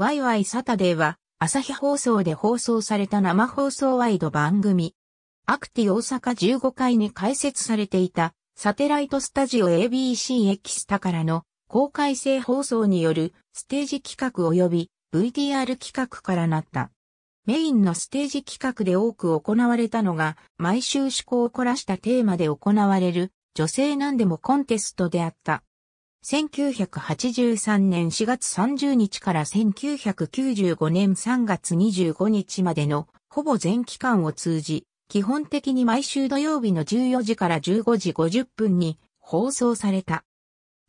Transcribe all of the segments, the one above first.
ワイワイサタデーは、朝日放送で放送された生放送ワイド番組。アクティ大阪15階に開設されていた、サテライトスタジオ ABC エキスタからの公開性放送によるステージ企画及び VTR 企画からなった。メインのステージ企画で多く行われたのが、毎週趣向を凝らしたテーマで行われる、女性なんでもコンテストであった。1983年4月30日から1995年3月25日までのほぼ全期間を通じ、基本的に毎週土曜日の14時から15時50分に放送された。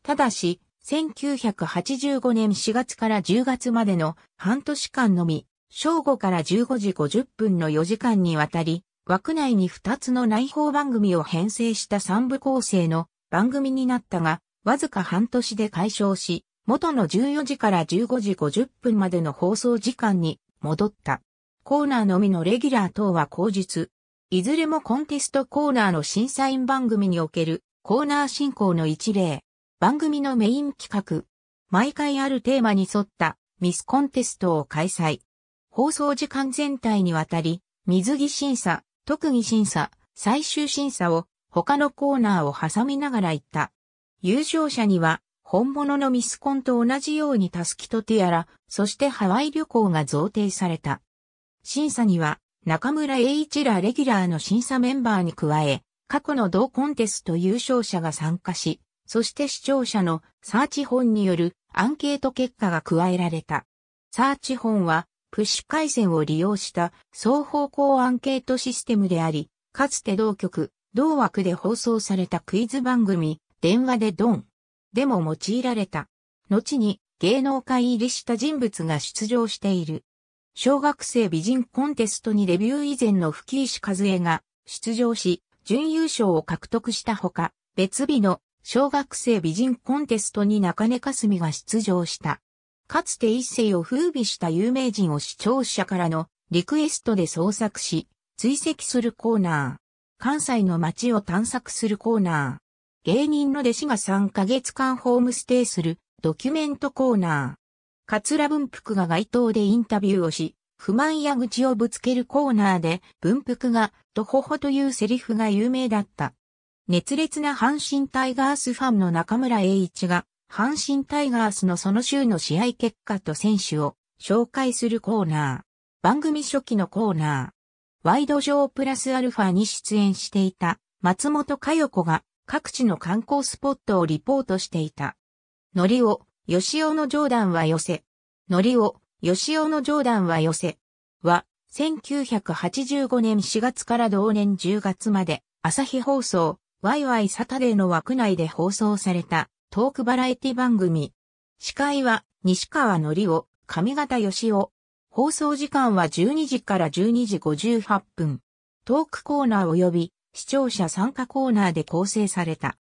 ただし、1985年4月から10月までの半年間のみ、正午から15時50分の4時間にわたり、枠内に2つの内包番組を編成した3部構成の番組になったが、わずか半年で解消し、元の14時から15時50分までの放送時間に戻った。コーナーのみのレギュラー等は後日。いずれもコンテストコーナーの審査員番組におけるコーナー進行の一例。番組のメイン企画。毎回あるテーマに沿ったミスコンテストを開催。放送時間全体にわたり、水着審査、特技審査、最終審査を他のコーナーを挟みながら行った。優勝者には、本物のミスコンと同じようにタスキとティアラ、そしてハワイ旅行が贈呈された。審査には、中村栄一らレギュラーの審査メンバーに加え、過去の同コンテスト優勝者が参加し、そして視聴者のサーチ本によるアンケート結果が加えられた。サーチ本は、プッシュ回線を利用した双方向アンケートシステムであり、かつて同局、同枠で放送されたクイズ番組、電話でドン。でも用いられた。後に芸能界入りした人物が出場している。小学生美人コンテストにデビュー以前の吹石和江が出場し、準優勝を獲得したほか、別日の小学生美人コンテストに中根かすみが出場した。かつて一世を風靡した有名人を視聴者からのリクエストで創作し、追跡するコーナー。関西の街を探索するコーナー。芸人の弟子が3ヶ月間ホームステイするドキュメントコーナー。桂文福が街頭でインタビューをし、不満や愚痴をぶつけるコーナーで、文福が、とほほというセリフが有名だった。熱烈な阪神タイガースファンの中村栄一が、阪神タイガースのその週の試合結果と選手を紹介するコーナー。番組初期のコーナー。ワイドショープラスアルファに出演していた松本佳代子が各地の観光スポットをリポートしていた。のりお、吉尾のジョーダンは寄せ。のりお、吉尾のジョーダンは寄せ。は、1985年4月から同年10月まで、朝日放送、ワイワイサタデーの枠内で放送された、トークバラエティ番組。司会は、西川のりお、上方吉尾。放送時間は12時から12時58分。トークコーナー及び視聴者参加コーナーで構成された。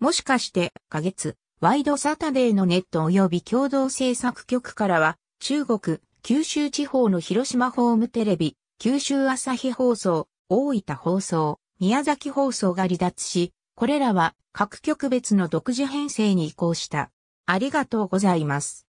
もしかして、下月、ワイドサタデーのネット及び共同制作局からは、中国、九州地方の広島ホームテレビ、九州朝日放送、大分放送、宮崎放送が離脱し、これらは各局別の独自編成に移行した。ありがとうございます。